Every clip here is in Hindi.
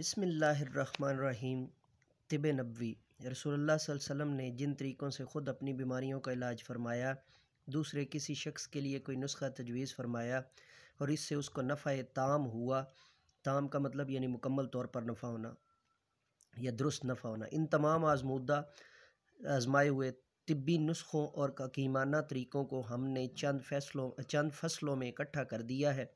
बसमीम तिब नबी रसोल्लाम ने जिन तरीक़ों से ख़ुद अपनी बीमारियों का इलाज फरमाया दूसरे किसी शख्स के लिए कोई नुस्खा तजवीज़ फरमाया और इससे उसको नफ़ा ताम हुआ ताम का मतलब यानी मुकम्मल तौर पर नफ़ा होना या दुरुस्त नफ़ा होना इन तमाम आजमूदा आजमाए हुए तिब्बी नुस्खों और हकीमाना तरीक़ों को हमने चंद फैसलों चंद फसलों में इकट्ठा कर दिया है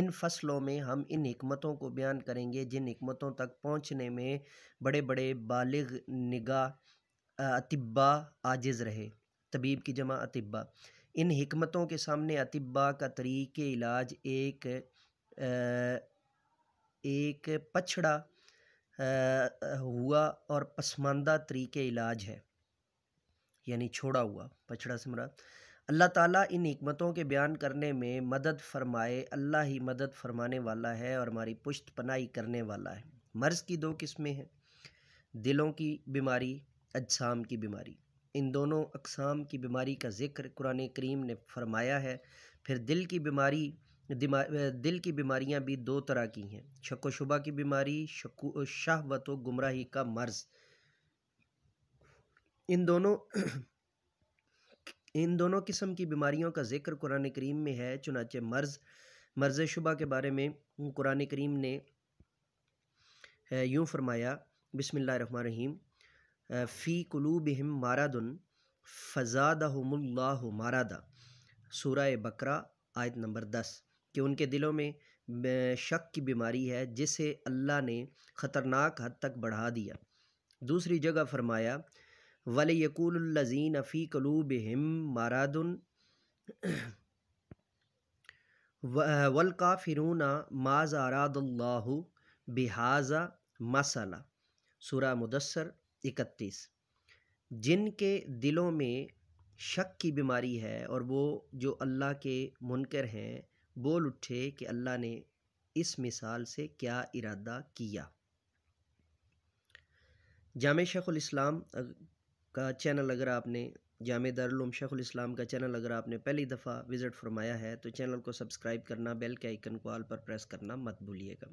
इन फसलों में हम इन हमतों को बयान करेंगे जिन हमतों तक पहुँचने में बड़े बड़े बालग निगाह अतिब्बा आजिज़ रहे तबीब की जमा अतिबा इन हमतों के सामने अतिबा का तरीक़ इलाज एक एक पछड़ा हुआ और पसमानदा तरीक़ इलाज है यानी छोड़ा हुआ पछड़ा से मरा अल्लाह ताला इन हमतों के बयान करने में मदद फरमाए अल्लाह ही मदद फरमाने वाला है और हमारी पुश्त पनाही करने वाला है मर्ज़ की दो किस्में हैं दिलों की बीमारी अजसाम की बीमारी इन दोनों अकसाम की बीमारी का जिक्र कुरान करीम ने फरमाया है फिर दिल की बीमारी दिल की बीमारियां भी दो तरह की हैं शको शुबा की बीमारी शको शाहवत गुमराही का मर्ज़ इन दोनों इन दोनों किस्म की बीमारियों का जिक्र कुरान करीम में है चुनाचे मर्ज़ मर्ज़ शुबा के बारे में कुरान करीम ने यूँ फरमाया बसमिल्ल रहीम फ़ी कलूब हम मारादन फ़जादहमुल्लाह मारादा सूरा बकरा आयत नंबर दस कि उनके दिलों में शक की बीमारी है जिसे अल्लाह ने ख़तरनाक हद तक बढ़ा दिया दूसरी जगह फरमाया वल यकूलज़ीन अफ़ी कलूब हम मारादन वल का फ़िरून माज आरादल्ला बिहाजा मसला सुरा मुदसर इकतीस जिनके दिलों में शक की बीमारी है और वो जो अल्लाह के मुनकर हैं बोल उठे कि अल्लाह ने इस मिसाल से क्या इरादा किया जाम शेख़ुल इस्लाम का चैनल अगर आपने जाम शेखुल इस्लाम का चैनल अगर आपने पहली दफ़ा विज़िट फरमाया है तो चैनल को सब्सक्राइब करना बेल के आइकन को आल पर प्रेस करना मत भूलिएगा